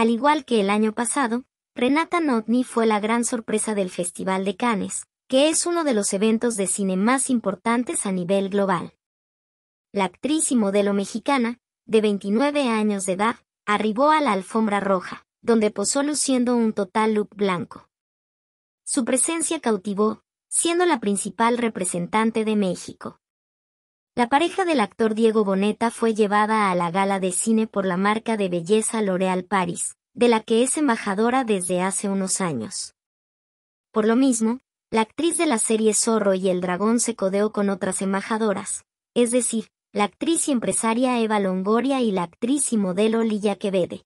Al igual que el año pasado, Renata Notni fue la gran sorpresa del Festival de Cannes, que es uno de los eventos de cine más importantes a nivel global. La actriz y modelo mexicana, de 29 años de edad, arribó a la alfombra roja, donde posó luciendo un total look blanco. Su presencia cautivó, siendo la principal representante de México. La pareja del actor Diego Boneta fue llevada a la gala de cine por la marca de belleza L'Oréal Paris, de la que es embajadora desde hace unos años. Por lo mismo, la actriz de la serie Zorro y el Dragón se codeó con otras embajadoras, es decir, la actriz y empresaria Eva Longoria y la actriz y modelo Lilla Quevede.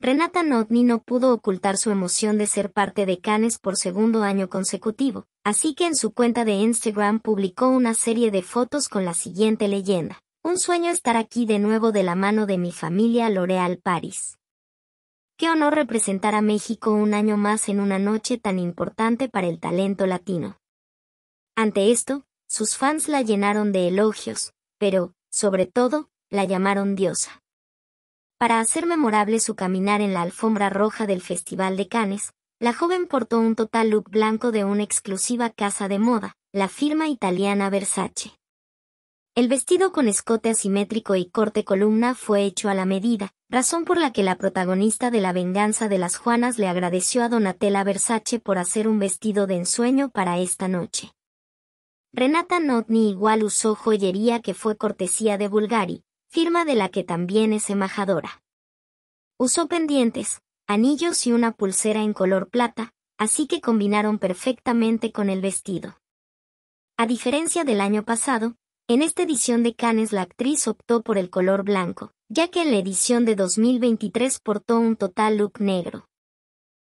Renata Notni no pudo ocultar su emoción de ser parte de Cannes por segundo año consecutivo, así que en su cuenta de Instagram publicó una serie de fotos con la siguiente leyenda. Un sueño estar aquí de nuevo de la mano de mi familia L'Oréal Paris. Qué honor representar a México un año más en una noche tan importante para el talento latino. Ante esto, sus fans la llenaron de elogios, pero, sobre todo, la llamaron diosa. Para hacer memorable su caminar en la alfombra roja del Festival de Cannes, la joven portó un total look blanco de una exclusiva casa de moda, la firma italiana Versace. El vestido con escote asimétrico y corte columna fue hecho a la medida, razón por la que la protagonista de La venganza de las Juanas le agradeció a Donatella Versace por hacer un vestido de ensueño para esta noche. Renata Notni igual usó joyería que fue cortesía de Bulgari, firma de la que también es embajadora. Usó pendientes, anillos y una pulsera en color plata, así que combinaron perfectamente con el vestido. A diferencia del año pasado, en esta edición de Cannes la actriz optó por el color blanco, ya que en la edición de 2023 portó un total look negro.